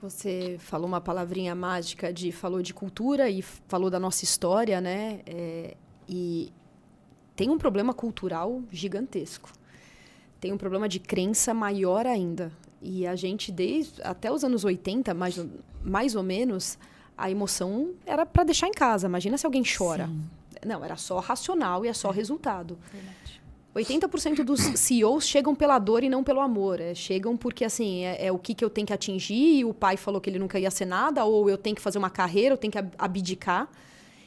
Você falou uma palavrinha mágica de falou de cultura e falou da nossa história, né? É, e tem um problema cultural gigantesco. Tem um problema de crença maior ainda. E a gente desde até os anos 80, mais, mais ou menos, a emoção era para deixar em casa. Imagina se alguém chora. Sim. Não, era só racional e é só é. resultado. Verdade. 80% dos CEOs chegam pela dor e não pelo amor. É, chegam porque, assim, é, é, o que, que eu tenho que atingir, o pai falou que ele nunca ia ser nada, ou eu tenho que fazer uma carreira, eu tenho que abdicar.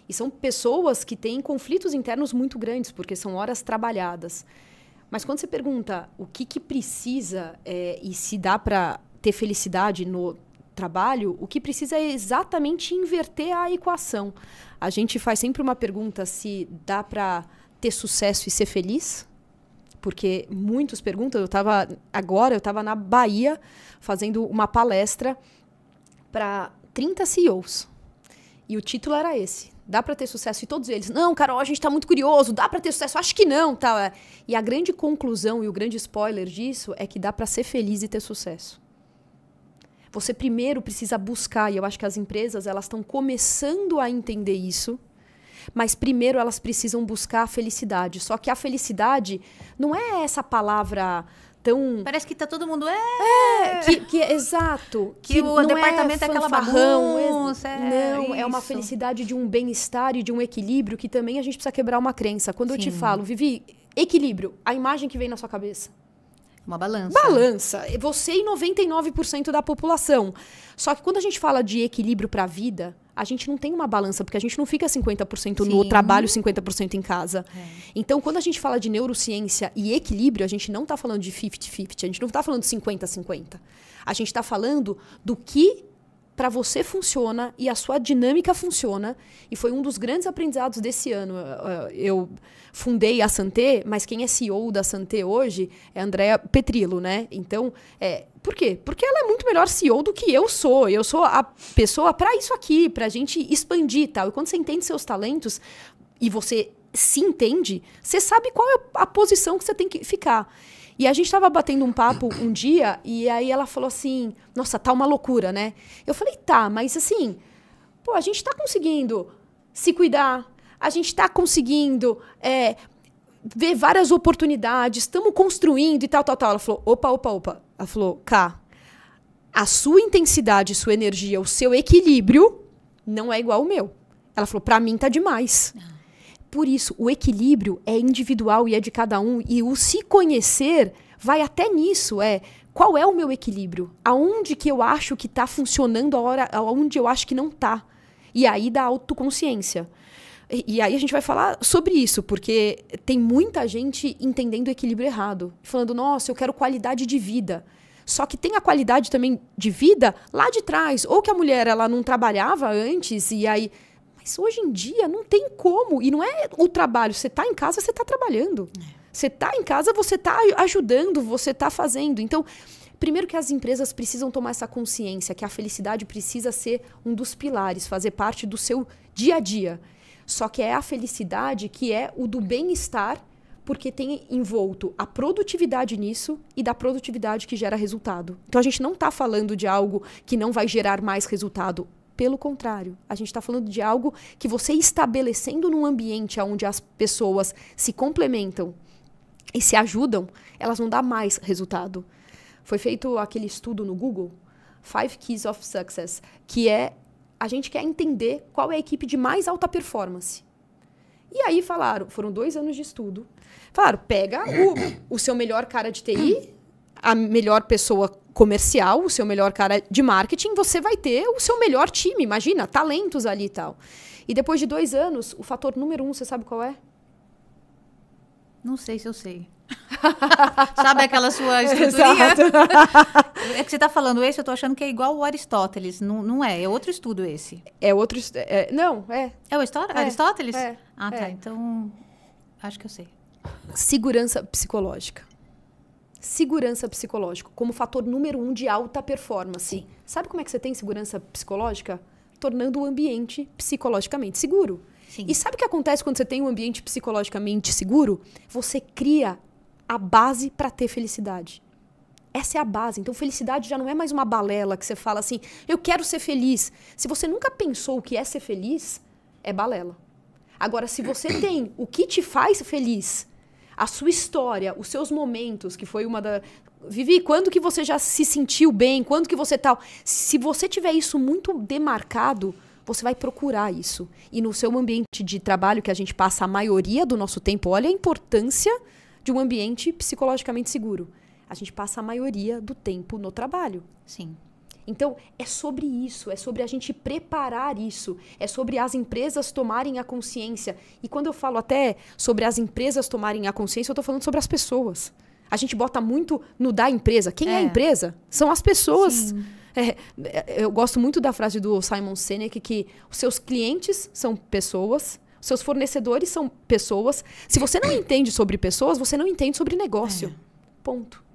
E são pessoas que têm conflitos internos muito grandes, porque são horas trabalhadas. Mas quando você pergunta o que, que precisa é, e se dá para ter felicidade no trabalho, o que precisa é exatamente inverter a equação. A gente faz sempre uma pergunta se dá para ter sucesso e ser feliz, porque muitos perguntam. Eu estava agora, eu estava na Bahia fazendo uma palestra para 30 CEOs. E o título era esse. Dá para ter sucesso? E todos eles, não, Carol, a gente está muito curioso, dá para ter sucesso? Acho que não. Tá. E a grande conclusão e o grande spoiler disso é que dá para ser feliz e ter sucesso. Você primeiro precisa buscar, e eu acho que as empresas elas estão começando a entender isso, mas primeiro elas precisam buscar a felicidade. Só que a felicidade não é essa palavra tão. Parece que tá todo mundo. É! é que, que, exato. Que, que o é departamento é, é aquela barrão É, não, é uma felicidade de um bem-estar e de um equilíbrio que também a gente precisa quebrar uma crença. Quando Sim. eu te falo, Vivi, equilíbrio, a imagem que vem na sua cabeça. Uma balança. Balança. Você e 99% da população. Só que quando a gente fala de equilíbrio para a vida, a gente não tem uma balança, porque a gente não fica 50% Sim. no trabalho, 50% em casa. É. Então, quando a gente fala de neurociência e equilíbrio, a gente não está falando de 50-50, a gente não está falando 50-50. A gente está falando do que para você funciona e a sua dinâmica funciona. E foi um dos grandes aprendizados desse ano. Eh, eh, eu fundei a Santé, mas quem é CEO da Santé hoje é Andréa Petrilo, né? Então, é, por quê? Porque ela é muito melhor CEO do que eu sou. Eu sou a pessoa para isso aqui, para a gente expandir e tal. E quando você entende seus talentos e você se entende, você sabe qual é a posição que você tem que ficar. E a gente estava batendo um papo um dia e aí ela falou assim: "Nossa, tá uma loucura, né?". Eu falei: "Tá, mas assim, pô, a gente está conseguindo se cuidar, a gente está conseguindo é, ver várias oportunidades, estamos construindo e tal, tal, tal". Ela falou: "Opa, opa, opa". Ela falou: "Cá, a sua intensidade, sua energia, o seu equilíbrio não é igual ao meu". Ela falou: "Para mim tá demais". Ah. Por isso, o equilíbrio é individual e é de cada um, e o se conhecer vai até nisso, é qual é o meu equilíbrio? Aonde que eu acho que está funcionando a hora, aonde eu acho que não está? E aí da autoconsciência. E, e aí a gente vai falar sobre isso, porque tem muita gente entendendo o equilíbrio errado, falando: "Nossa, eu quero qualidade de vida". Só que tem a qualidade também de vida lá de trás, ou que a mulher ela não trabalhava antes e aí mas hoje em dia não tem como. E não é o trabalho. Você está em casa, você está trabalhando. É. Você está em casa, você está ajudando, você está fazendo. Então, primeiro que as empresas precisam tomar essa consciência que a felicidade precisa ser um dos pilares, fazer parte do seu dia a dia. Só que é a felicidade que é o do bem-estar, porque tem envolto a produtividade nisso e da produtividade que gera resultado. Então a gente não está falando de algo que não vai gerar mais resultado pelo contrário, a gente está falando de algo que você estabelecendo num ambiente onde as pessoas se complementam e se ajudam, elas vão dar mais resultado. Foi feito aquele estudo no Google, Five Keys of Success, que é a gente quer entender qual é a equipe de mais alta performance. E aí falaram, foram dois anos de estudo. Falaram, pega o, o seu melhor cara de TI, a melhor pessoa comercial, o seu melhor cara de marketing, você vai ter o seu melhor time, imagina, talentos ali e tal. E depois de dois anos, o fator número um, você sabe qual é? Não sei se eu sei. Sabe aquela sua estruturinha? é que você está falando esse, eu estou achando que é igual o Aristóteles. Não, não é, é outro estudo esse. É outro... É, não, é. É o é, Aristóteles? É, ah, tá. É. Então, acho que eu sei. Segurança psicológica segurança psicológica como fator número um de alta performance. Sim. Sabe como é que você tem segurança psicológica? Tornando o ambiente psicologicamente seguro. Sim. E sabe o que acontece quando você tem um ambiente psicologicamente seguro? Você cria a base para ter felicidade. Essa é a base. Então, felicidade já não é mais uma balela que você fala assim, eu quero ser feliz. Se você nunca pensou o que é ser feliz, é balela. Agora, se você tem o que te faz feliz a sua história, os seus momentos, que foi uma da. Vivi, quando que você já se sentiu bem? Quando que você tal? Se você tiver isso muito demarcado, você vai procurar isso. E no seu ambiente de trabalho, que a gente passa a maioria do nosso tempo, olha a importância de um ambiente psicologicamente seguro. A gente passa a maioria do tempo no trabalho. Sim. Então, é sobre isso, é sobre a gente preparar isso, é sobre as empresas tomarem a consciência. E quando eu falo até sobre as empresas tomarem a consciência, eu estou falando sobre as pessoas. A gente bota muito no da empresa. Quem é, é a empresa? São as pessoas. É, é, eu gosto muito da frase do Simon Sinek que os seus clientes são pessoas, seus fornecedores são pessoas. Se você não entende sobre pessoas, você não entende sobre negócio. É. Ponto.